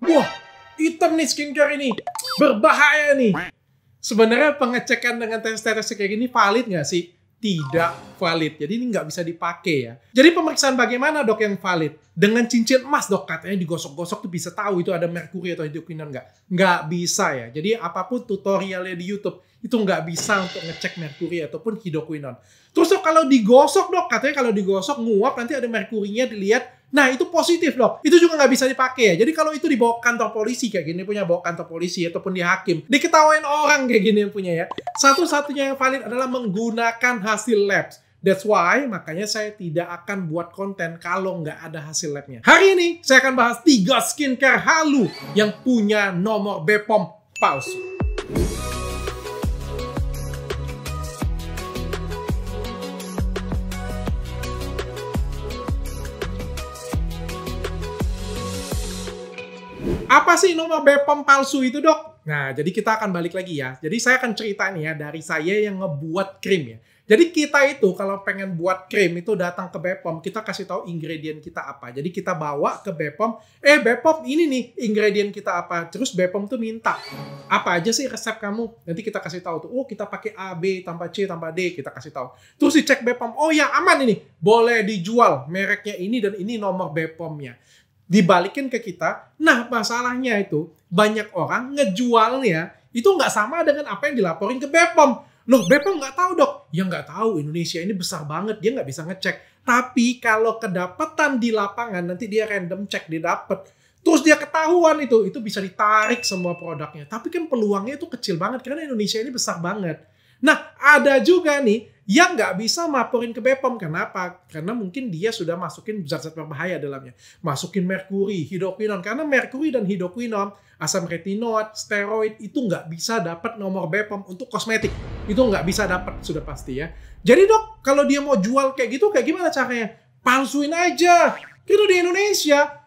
Wah, hitam nih skincare ini. Berbahaya nih. Sebenarnya pengecekan dengan tes-tes kayak gini valid nggak sih? Tidak valid. Jadi ini nggak bisa dipakai ya. Jadi pemeriksaan bagaimana dok yang valid? Dengan cincin emas dok katanya digosok-gosok tuh bisa tahu itu ada merkuri atau hidrokinon nggak? Nggak bisa ya. Jadi apapun tutorialnya di YouTube itu nggak bisa untuk ngecek merkuri ataupun hidrokinon. Terus dok kalau digosok dok katanya kalau digosok nguap nanti ada merkurinya dilihat Nah itu positif loh Itu juga nggak bisa dipakai ya. Jadi kalau itu dibawa kantor polisi kayak gini punya bawa kantor polisi ataupun di hakim, diketawain orang kayak gini yang punya ya. Satu-satunya yang valid adalah menggunakan hasil labs. That's why makanya saya tidak akan buat konten kalau nggak ada hasil labnya. Hari ini saya akan bahas tiga skincare halu yang punya nomor BPOM palsu. Apa sih nomor BPOM palsu itu dok? Nah, jadi kita akan balik lagi ya. Jadi saya akan cerita nih ya dari saya yang ngebuat krim ya. Jadi kita itu kalau pengen buat krim itu datang ke Bepom, kita kasih tahu ingredient kita apa. Jadi kita bawa ke Bepom, eh Bepom ini nih ingredient kita apa. Terus Bepom tuh minta, apa aja sih resep kamu? Nanti kita kasih tahu tuh, oh kita pakai A, B, tambah C, tanpa D, kita kasih tahu. Terus dicek Bepom, oh ya aman ini, boleh dijual mereknya ini dan ini nomor Bepomnya dibalikin ke kita. Nah, masalahnya itu banyak orang ngejualnya itu nggak sama dengan apa yang dilaporin ke Bepom, Loh, Bepom nggak tahu dok. Ya nggak tahu, Indonesia ini besar banget, dia nggak bisa ngecek. Tapi kalau kedapatan di lapangan, nanti dia random cek, dia dapet. Terus dia ketahuan itu, itu bisa ditarik semua produknya. Tapi kan peluangnya itu kecil banget, karena Indonesia ini besar banget. Nah, ada juga nih yang nggak bisa maporin ke Bepom. Kenapa? Karena mungkin dia sudah masukin zat-zat berbahaya dalamnya. Masukin merkuri, hidroquinon. Karena merkuri dan hidroquinon, asam retinoid, steroid, itu nggak bisa dapat nomor Bepom untuk kosmetik. Itu nggak bisa dapat, sudah pasti ya. Jadi dok, kalau dia mau jual kayak gitu, kayak gimana caranya? Palsuin aja. Itu di Indonesia.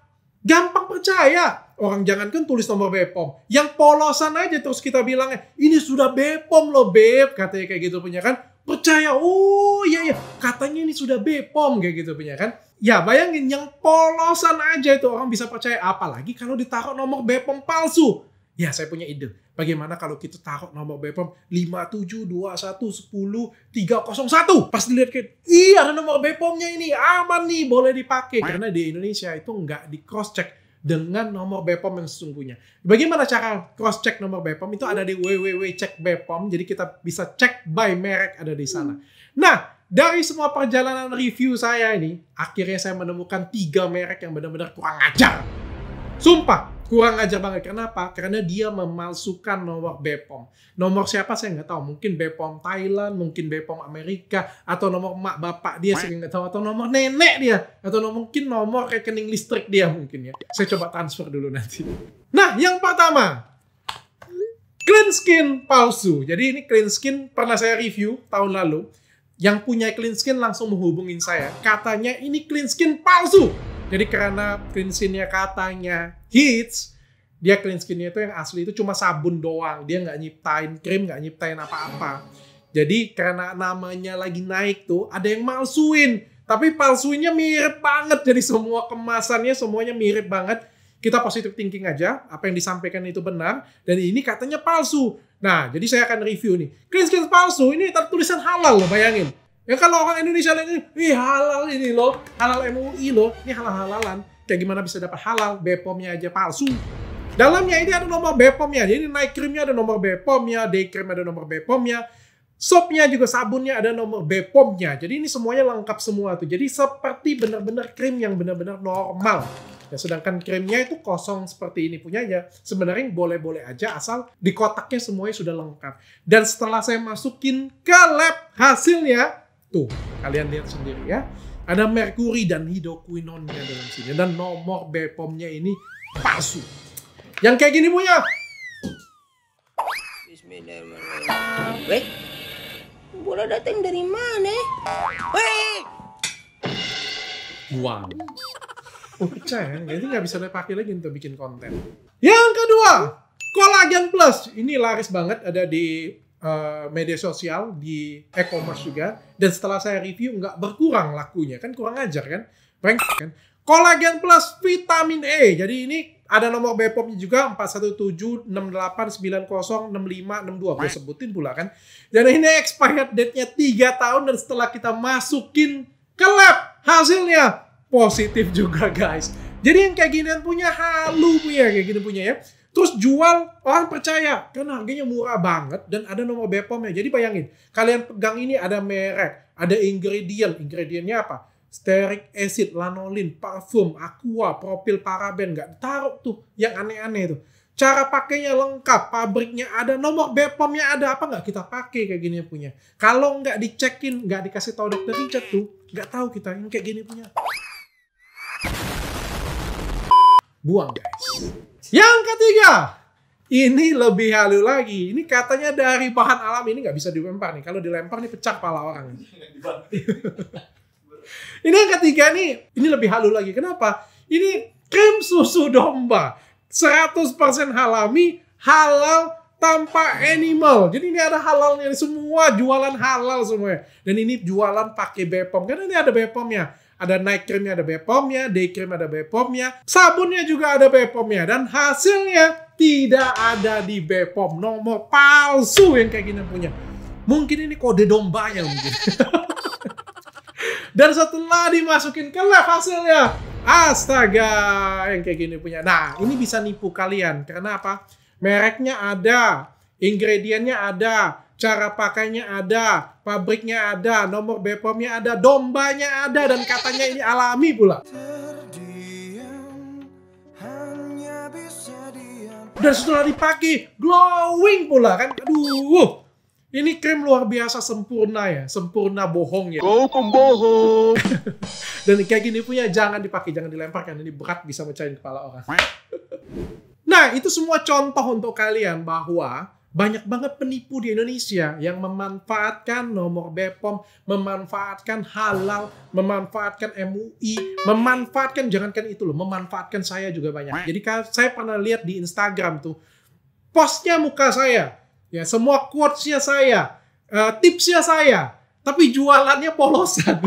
Gampang percaya orang jangan jangankan tulis nomor Bepom, yang polosan aja terus kita bilangnya, ini sudah Bepom loh Beb, katanya kayak gitu punya kan. Percaya, oh iya iya, katanya ini sudah Bepom kayak gitu punya kan. Ya bayangin yang polosan aja itu orang bisa percaya, apalagi kalau ditaruh nomor Bepom palsu. Ya saya punya ide, bagaimana kalau kita taruh nomor Bepom satu, Pas dilihat kayak, iya ada nomor Bepomnya ini, aman nih, boleh dipakai. Karena di Indonesia itu nggak di cross check dengan nomor BPOM yang sesungguhnya. Bagaimana cara cross check nomor BPOM itu ada di www.cekbpom jadi kita bisa cek by merek ada di sana. Nah, dari semua perjalanan review saya ini, akhirnya saya menemukan tiga merek yang benar-benar kurang ajar. Sumpah, kurang aja banget. Kenapa? Karena dia memalsukan nomor BPOM. Nomor siapa saya nggak tahu. Mungkin BPOM Thailand, mungkin BPOM Amerika, atau nomor mak bapak dia saya nggak tahu, atau nomor nenek dia, atau nomor, mungkin nomor rekening listrik dia mungkin ya. Saya coba transfer dulu nanti. Nah, yang pertama, clean skin palsu. Jadi ini clean skin pernah saya review tahun lalu. Yang punya clean skin langsung menghubungin saya. Katanya ini clean skin palsu. Jadi karena skinnya katanya hits, dia skinnya itu yang asli itu cuma sabun doang. Dia nggak nyiptain krim, nggak nyiptain apa-apa. Jadi karena namanya lagi naik tuh, ada yang malsuin. Tapi palsunya mirip banget. Jadi semua kemasannya semuanya mirip banget. Kita positif thinking aja, apa yang disampaikan itu benar. Dan ini katanya palsu. Nah, jadi saya akan review nih. Clean skin palsu ini tertulisan halal loh, bayangin. Ya kalau orang Indonesia lain, wih halal ini loh, halal MUI loh, ini halal-halalan. Kayak gimana bisa dapat halal, Bepomnya aja palsu. Dalamnya ini ada nomor Bepomnya, jadi naik krimnya ada nomor Bepomnya, day cream ada nomor Bepomnya, sopnya juga sabunnya ada nomor Bepomnya. Jadi ini semuanya lengkap semua tuh. Jadi seperti benar-benar krim yang benar-benar normal. Ya, sedangkan krimnya itu kosong seperti ini punya ya. Sebenarnya boleh-boleh aja asal di kotaknya semuanya sudah lengkap. Dan setelah saya masukin ke lab hasilnya, Tuh, kalian lihat sendiri ya. Ada merkuri dan hidroquinonnya dalam sini. Dan nomor BPOM-nya ini palsu. Yang kayak gini punya. Bismillahirrahmanirrahim. bola datang dari mana? Weh! Buang. Oh, Percaya, jadi nggak bisa dipakai lagi untuk bikin konten. Yang kedua, kolagen plus. Ini laris banget ada di Eh, media sosial, di e-commerce juga. Dan setelah saya review nggak berkurang lakunya, kan kurang ajar kan? Prank kan? Kolagen plus vitamin E. Jadi ini ada nomor bpom juga 417 68 90 65 62 gue sebutin pula kan. Dan ini expired date-nya 3 tahun dan setelah kita masukin ke lab hasilnya positif juga guys. Jadi yang kayak gini punya halu punya kayak gini punya ya. Terus jual, orang percaya. Karena harganya murah banget dan ada nomor BPOM-nya. Jadi bayangin, kalian pegang ini ada merek, ada ingredient. Ingredientnya apa? steric acid, lanolin, parfum, aqua, propil, paraben, nggak taruh tuh yang aneh-aneh tuh. Cara pakainya lengkap, pabriknya ada, nomor BPOM-nya ada, apa nggak kita pakai kayak gini punya. Kalau nggak dicekin, nggak dikasih tahu dokter Richard tuh, nggak tahu kita yang kayak gini punya buang guys. Yang ketiga, ini lebih halu lagi. Ini katanya dari bahan alam ini nggak bisa dilempar nih. Kalau dilempar nih pecah pala orang. ini yang ketiga nih, ini lebih halu lagi. Kenapa? Ini krim susu domba. 100% halami, halal, tanpa animal. Jadi ini ada halalnya semua jualan halal semuanya. Dan ini jualan pakai Bepom karena ini ada Bepomnya. Ada night creamnya ada Bepomnya, day cream ada Bepomnya, sabunnya juga ada Bepomnya. Dan hasilnya tidak ada di Bepom. Nomor palsu yang kayak gini punya. Mungkin ini kode dombanya mungkin. Dan setelah dimasukin ke lab hasilnya, astaga yang kayak gini punya. Nah, ini bisa nipu kalian. Karena apa? Mereknya ada, ingredientnya ada, cara pakainya ada, pabriknya ada, nomor BPOM-nya ada, dombanya ada, dan katanya ini alami pula. Dan setelah dipakai, glowing pula kan. Aduh, ini krim luar biasa sempurna ya, sempurna bohong ya. Kau bohong. dan kayak gini punya jangan dipakai, jangan dilemparkan. Ini berat bisa mecahin kepala orang. nah, itu semua contoh untuk kalian bahwa banyak banget penipu di Indonesia yang memanfaatkan nomor BPOM, memanfaatkan halal, memanfaatkan MUI, memanfaatkan jangankan itu loh, memanfaatkan saya juga banyak. Jadi saya pernah lihat di Instagram tuh postnya muka saya, ya semua quotesnya saya, eh, tipsnya saya, tapi jualannya polosan.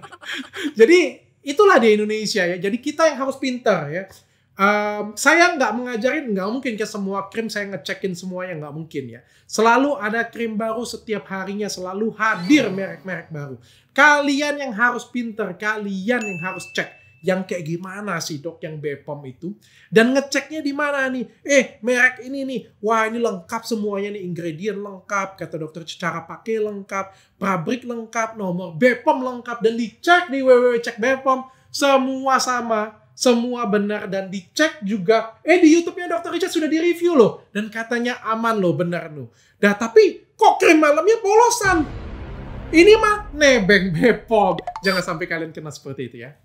Jadi itulah di Indonesia ya. Jadi kita yang harus pintar ya. Um, saya nggak mengajarin, nggak mungkin ke semua krim saya ngecekin semuanya nggak mungkin ya. Selalu ada krim baru setiap harinya, selalu hadir merek-merek baru. Kalian yang harus pinter, kalian yang harus cek yang kayak gimana sih dok yang Bepom itu dan ngeceknya di mana nih eh merek ini nih wah ini lengkap semuanya nih ingredient lengkap kata dokter cara pakai lengkap pabrik lengkap nomor Bepom lengkap dan dicek di www.cekbepom. semua sama semua benar dan dicek juga. Eh di YouTube-nya Dr. Richard sudah direview loh dan katanya aman loh benar loh. Dah tapi kok krim malamnya polosan? Ini mah nebeng bepok Jangan sampai kalian kena seperti itu ya.